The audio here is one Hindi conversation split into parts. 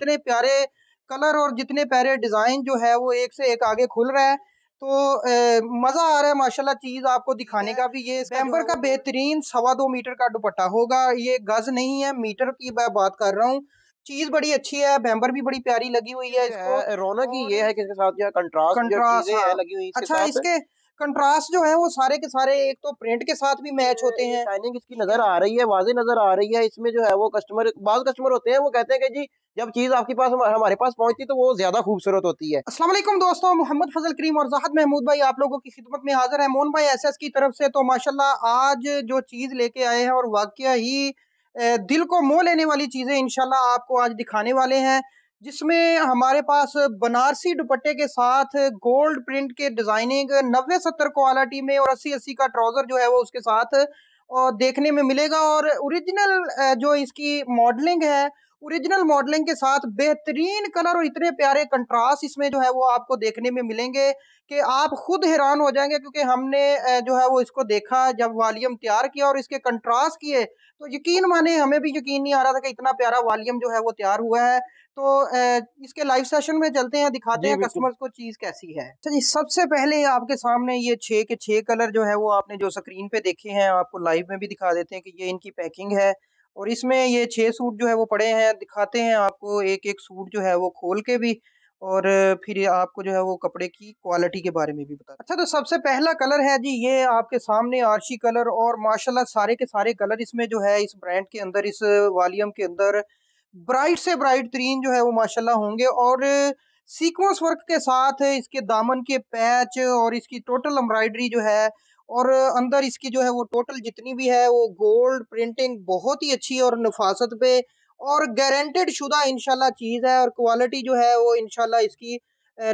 इतने प्यारे कलर और जितने प्यारे डिज़ाइन जो है वो एक से एक आगे खुल रहा है तो मज़ा आ रहा है माशाल्लाह चीज़ आपको दिखाने का भी ये पैम्बर का बेहतरीन सवा दो मीटर का दुपट्टा होगा ये गज़ नहीं है मीटर की मैं बात कर रहा हूँ चीज बड़ी अच्छी है बैंबर भी बड़ी प्यारी लगी हुई है इसको रौनक ही ये है कि इसके साथ जो कंट्रास्ट कंट्रास्ट हाँ। है लगी हुई इसके अच्छा इसके कंट्रास्ट जो है वो सारे के सारे एक तो प्रिंट के साथ भी मैच होते हैं शाइनिंग इसकी नजर आ रही है वाजे नजर आ रही है इसमें जो है वो कस्टमर बाद कस्टमर होते हैं वो कहते हैं कि जी जब चीज़ आपके पास हमारे पास पहुंचती तो वो ज़्यादा खूबसूरत होती है असल दोस्तों मोहम्मद फजल करीम और जहाद महमूद भाई आप लोगों की खिदमत में हाजिर है मोहन भाई एस की तरफ से तो माशाल्लाह आज जो चीज़ लेके आए हैं और वाक़ ही दिल को मोह लेने वाली चीज़ें इनशाला आपको आज दिखाने वाले हैं जिसमें हमारे पास बनारसी दुपट्टे के साथ गोल्ड प्रिंट के डिज़ाइनिंग नबे सत्तर क्वालिटी में और अस्सी अस्सी का ट्राउज़र जो है वो उसके साथ और देखने में मिलेगा और ओरिजिनल जो इसकी मॉडलिंग है ओरिजिनल मॉडलिंग के साथ बेहतरीन कलर और इतने प्यारे कंट्रास्ट इसमें जो है वो आपको देखने में मिलेंगे कि आप खुद हैरान हो जाएंगे क्योंकि हमने जो है वो इसको देखा जब वालीम तैयार किया और इसके कंट्रास्ट किए तो यकीन माने हमें भी यकीन नहीं आ रहा था कि इतना प्यारा वालीम जो है वो तैयार हुआ है तो इसके लाइव सेशन में चलते हैं दिखाते हैं कस्टमर्स को चीज़ कैसी है अच्छा जी सबसे पहले आपके सामने ये छे के छः कलर जो है वो आपने जो स्क्रीन पे देखे हैं आपको लाइव में भी दिखा देते हैं कि ये इनकी पैकिंग है और इसमें ये छः सूट जो है वो पड़े हैं दिखाते हैं आपको एक एक सूट जो है वो खोल के भी और फिर आपको जो है वो कपड़े की क्वालिटी के बारे में भी बता अच्छा तो सबसे पहला कलर है जी ये आपके सामने आरशी कलर और माशाल्लाह सारे के सारे कलर इसमें जो है इस ब्रांड के अंदर इस वॉल्यूम के अंदर ब्राइट से ब्राइट तरीन जो है वो माशाल्लाह होंगे और सीक्वेंस वर्क के साथ इसके दामन के पैच और इसकी टोटल एम्ब्रॉयडरी जो है और अंदर इसकी जो है वो टोटल जितनी भी है वो गोल्ड प्रिंटिंग बहुत ही अच्छी और नफासत पे और गारंटेड शुदा इनशाला चीज़ है और क्वालिटी जो है वो इनशाला इसकी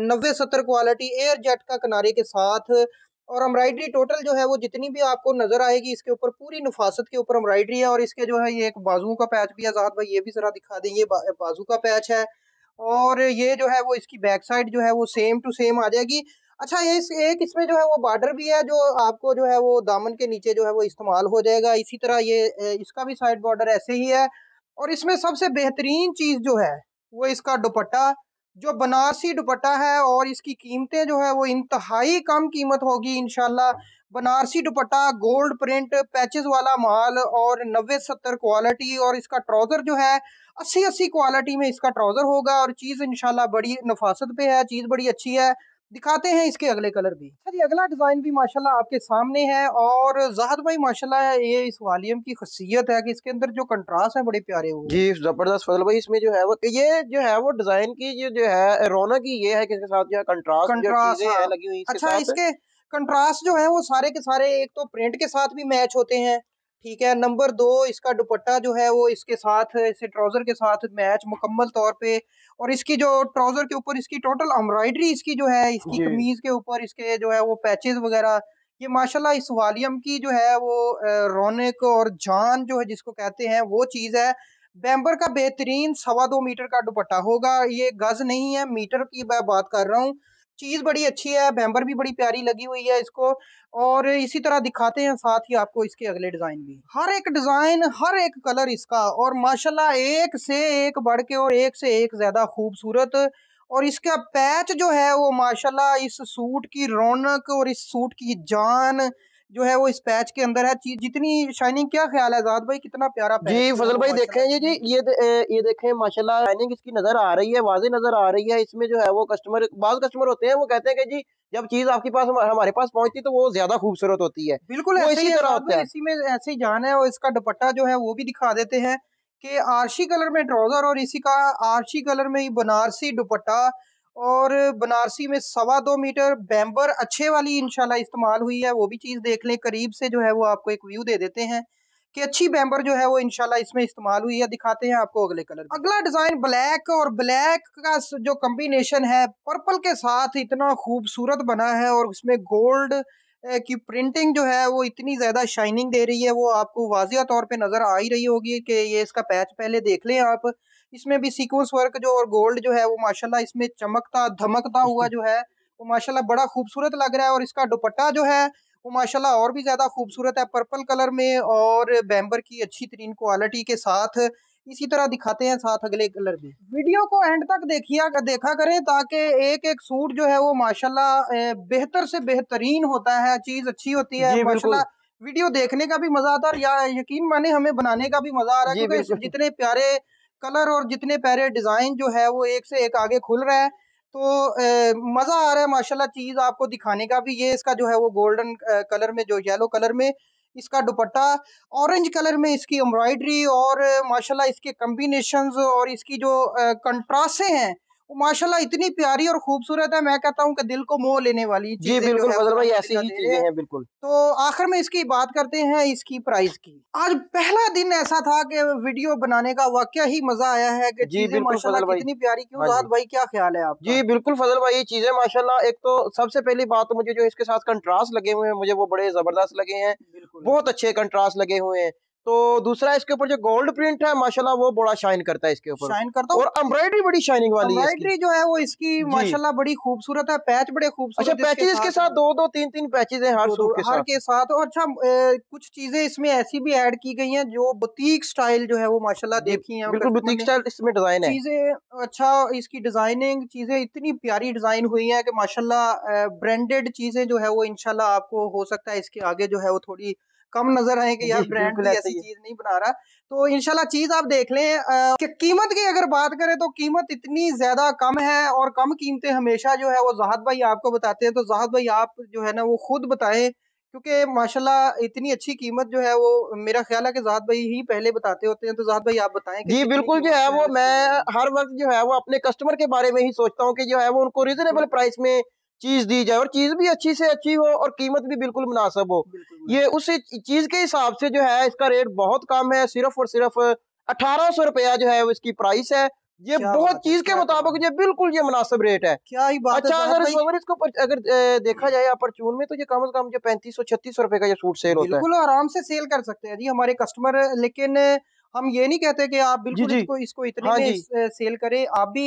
नब्बे सत्तर क्वालिटी एयर जेट का किनारे के साथ और एम्ब्रॉयडरी टोटल जो है वो जितनी भी आपको नज़र आएगी इसके ऊपर पूरी नफासत के ऊपर एम्ब्रॉयडरी है और इसके जो है ये एक बाजू का पैच भी है भाई ये भी ज़रा दिखा दें ये बाजू का पैच है और ये जो है वो इसकी बैक साइड जो है वो सेम टू सेम आ जाएगी अच्छा ये इस, एक इसमें जो है वो बॉर्डर भी है जो आपको जो है वो दामन के नीचे जो है वो इस्तेमाल हो जाएगा इसी तरह ये इसका भी साइड बॉर्डर ऐसे ही है और इसमें सबसे बेहतरीन चीज़ जो है वो इसका दुपट्टा जो बनारसी दुपट्टा है और इसकी कीमतें जो है वो इंतहाई कम कीमत होगी इनशाला Banarasi dupatta gold print patches वाला माल और नब्बे सत्तर क्वालिटी और इसका ट्राउज़र जो है अस्सी अस्सी क्वालिटी में इसका ट्राउज़र होगा और चीज़ इनशाला बड़ी नफासत पे है चीज़ बड़ी अच्छी है दिखाते हैं इसके अगले कलर भी सर अच्छा ये अगला डिज़ाइन भी माशाल्लाह आपके सामने है और जहाद भाई माशाल्लाह ये इस वालीम की खासियत है कि इसके अंदर जो कंट्रास्ट है बड़े प्यारे हुए जी ज़बरदस्त फजल भाई इसमें जो है वो ये जो है वो डिज़ाइन की जो जो है रौनक ही ये है कि इसके साथ जो है कंट्रास्ट कंट्रास्ट हाँ। लगी हुई अच्छा इसके कंट्रास्ट जो है वो सारे के सारे एक तो प्रिंट के साथ भी मैच होते हैं ठीक है नंबर दो इसका दुपट्टा जो है वो इसके साथ इसे ट्राउज़र के साथ मैच मुकम्मल तौर पे और इसकी जो ट्राउज़र के ऊपर इसकी टोटल एम्ब्रॉयडरी इसकी जो है इसकी कमीज़ के ऊपर इसके जो है वो पैचेस वगैरह ये माशाल्लाह इस वालियम की जो है वो रौनक और जान जो है जिसको कहते हैं वो चीज़ है बैम्बर का बेहतरीन सवा दो मीटर का दुपट्टा होगा ये गज़ नहीं है मीटर की मैं बात कर रहा हूँ चीज़ बड़ी अच्छी है बैम्बर भी बड़ी प्यारी लगी हुई है इसको और इसी तरह दिखाते हैं साथ ही आपको इसके अगले डिज़ाइन भी हर एक डिज़ाइन हर एक कलर इसका और माशाल्लाह एक से एक बढ़ के और एक से एक ज़्यादा खूबसूरत और इसका पैच जो है वो माशाल्लाह इस सूट की रौनक और इस सूट की जान जो है वो इस पैच के अंदर है जितनी शाइनिंग क्या ख्याल है आजाद भाई कितना प्यारा जी फजल भाई देखे जी जी ये दे, ये देखे माशाल्लाह शाइनिंग इसकी नजर आ रही है वाजे नजर आ रही है इसमें जो है वो कस्टमर बाद कस्टमर होते हैं वो कहते हैं कि जी जब चीज आपके पास हमारे पास पहुंचती तो वो ज्यादा खूबसूरत होती है बिल्कुल इसी में ऐसे ही जान है और इसका दुपट्टा जो है वो भी दिखा देते हैं कि आरसी कलर में ट्राउजर और इसी का आरसी कलर में ही बनारसी दुपट्टा और बनारसी में सवा दो मीटर बैम्बर अच्छे वाली इनशाला इस्तेमाल हुई है वो भी चीज़ देख लें करीब से जो है वो आपको एक व्यू दे देते हैं कि अच्छी बैम्बर जो है वो इनशाला इसमें इस्तेमाल हुई है दिखाते हैं आपको अगले कलर अगला डिज़ाइन ब्लैक और ब्लैक का जो कम्बिनेशन है पर्पल के साथ इतना खूबसूरत बना है और उसमें गोल्ड की प्रिंटिंग जो है वो इतनी ज़्यादा शाइनिंग दे रही है वो आपको वाजिया तौर पे नज़र आ ही रही होगी कि ये इसका पैच पहले देख लें आप इसमें भी सीक्वेंस वर्क जो और गोल्ड जो है वो माशाल्लाह इसमें चमकता धमकता हुआ जो है वो माशाल्लाह बड़ा खूबसूरत लग रहा है और इसका दुपट्टा जो है वो माशाल्लाह और भी ज़्यादा खूबसूरत है पर्पल कलर में और बैम्बर की अच्छी तरीन क्वालिटी के साथ इसी तरह दिखाते हैं साथ अगले कलर भी वीडियो को एंड तक देखिया देखा करें ताकि एक एक सूट जो है वो माशाल्लाह बेहतर से बेहतरीन होता है चीज़ अच्छी होती है माशाल्लाह वीडियो देखने का भी मज़ा आता है यकीन माने हमें बनाने का भी मज़ा आ रहा है जितने प्यारे कलर और जितने प्यारे डिज़ाइन जो है वो एक से एक आगे खुल रहा है तो मज़ा आ रहा है माशाल्लाह चीज़ आपको दिखाने का भी ये इसका जो है वो गोल्डन कलर में जो येलो कलर में इसका दुपट्टा ऑरेंज कलर में इसकी एम्ब्रॉयडरी और माशाल्लाह इसके कम्बिनेशन और इसकी जो कंट्रास्ट हैं वो माशाल्लाह इतनी प्यारी और खूबसूरत है मैं कहता हूँ कि दिल को मोह लेने वाली जी बिल्कुल फजल भाई ऐसी ही चीजें हैं बिल्कुल तो आखिर में इसकी बात करते हैं इसकी प्राइस की आज पहला दिन ऐसा था कि वीडियो बनाने का वाक्य ही मजा आया है कि जी बिल्कुल फजल भाई इतनी प्यारी क्यों हाँ जात भाई क्या ख्याल है आप जी बिल्कुल फजल भाई ये चीजें माशाला एक तो सबसे पहली बात तो मुझे जो इसके साथ कंट्रास्ट लगे हुए हैं मुझे वो बड़े जबरदस्त लगे हैं बहुत अच्छे कंट्रास्ट लगे हुए हैं तो दूसरा इसके ऊपर जो गोल्ड प्रिंट है माशाल्लाह वो बड़ा शाइन करता है इसके ऊपर शाइन करता है और एम्ब्रॉयडरी बड़ी शाइनिंग वाली है एम्ब्रॉयडरी जो है वो इसकी माशाल्लाह बड़ी खूबसूरत है पैच बड़े खूबसूरत अच्छा पैचेज इसके साथ दो दो तीन तीन पैचेज हैं हर सूट के साथ हर के साथ और अच्छा कुछ चीजें इसमें ऐसी भी एड की गई है जो बुटीक स्टाइल जो है वो माशाल्लाह देखी है बिल्कुल बुटीक स्टाइल इसमें डिजाइन है चीजें अच्छा इसकी डिजाइनिंग चीजें इतनी प्यारी डिजाइन हुई है की माशाला ब्रांडेड चीजें जो है वो इनशाला आपको हो सकता है इसके आगे जो है वो थोड़ी कम नजर आए कि यार ब्रांड ऐसी चीज नहीं बना रहा तो इनशाला चीज आप देख लें कि कीमत की अगर बात करें तो कीमत इतनी ज्यादा कम है और कम कीमतें हमेशा जो है वो जहाद भाई आपको बताते हैं तो जहाद भाई आप जो है ना वो खुद बताएं क्योंकि माशाल्लाह इतनी अच्छी कीमत जो है वो मेरा ख्याल है कि जहाद भाई ही पहले बताते होते हैं तो जहाद भाई आप बताएं जी बिल्कुल जो है वो मैं हर वक्त जो है वो अपने कस्टमर के बारे में ही सोचता हूँ कि जो है वो उनको रिजनेबल प्राइस में चीज दी जाए और चीज भी अच्छी से अच्छी हो और कीमत भी बिल्कुल मुनासिब हो ये उसी चीज के हिसाब से जो है इसका रेट बहुत कम है सिर्फ और सिर्फ अठारह सौ रुपया जो है इसकी प्राइस है ये बहुत चीज के मुताबिक ये बिल्कुल ये मुनासिब रेट है क्या ही बात अच्छा है अच्छा अगर इसको पर, अगर देखा जाए यहाँ पर चून में तो ये कम से कम जो पैंतीस सौ छत्तीस सौ रुपए का ये सूट सेल होता है बिल्कुल आराम से सेल कर सकते हैं जी हमारे कस्टमर लेकिन हम ये नहीं कहते कि आप बिल्कुल जी जी। इसको इसको इतने हाँ में सेल करें आप भी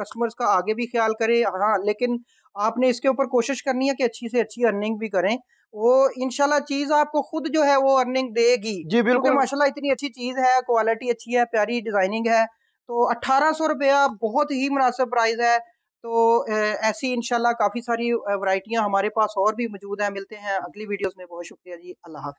कस्टमर्स का आगे भी ख्याल करें हाँ लेकिन आपने इसके ऊपर कोशिश करनी है कि अच्छी से अच्छी अर्निंग भी करें वो इनशाला चीज आपको खुद जो है वो अर्निंग देगी जी बिल्कुल माशाला इतनी अच्छी चीज है क्वालिटी अच्छी है प्यारी डिजाइनिंग है तो अट्ठारह सौ रुपया बहुत ही मुनासिब प्राइस है तो ऐसी इनशाला काफ़ी सारी वराइटियां हमारे पास और भी मौजूद है मिलते हैं अगली वीडियोस में बहुत शुक्रिया जी अल्लाह हाफि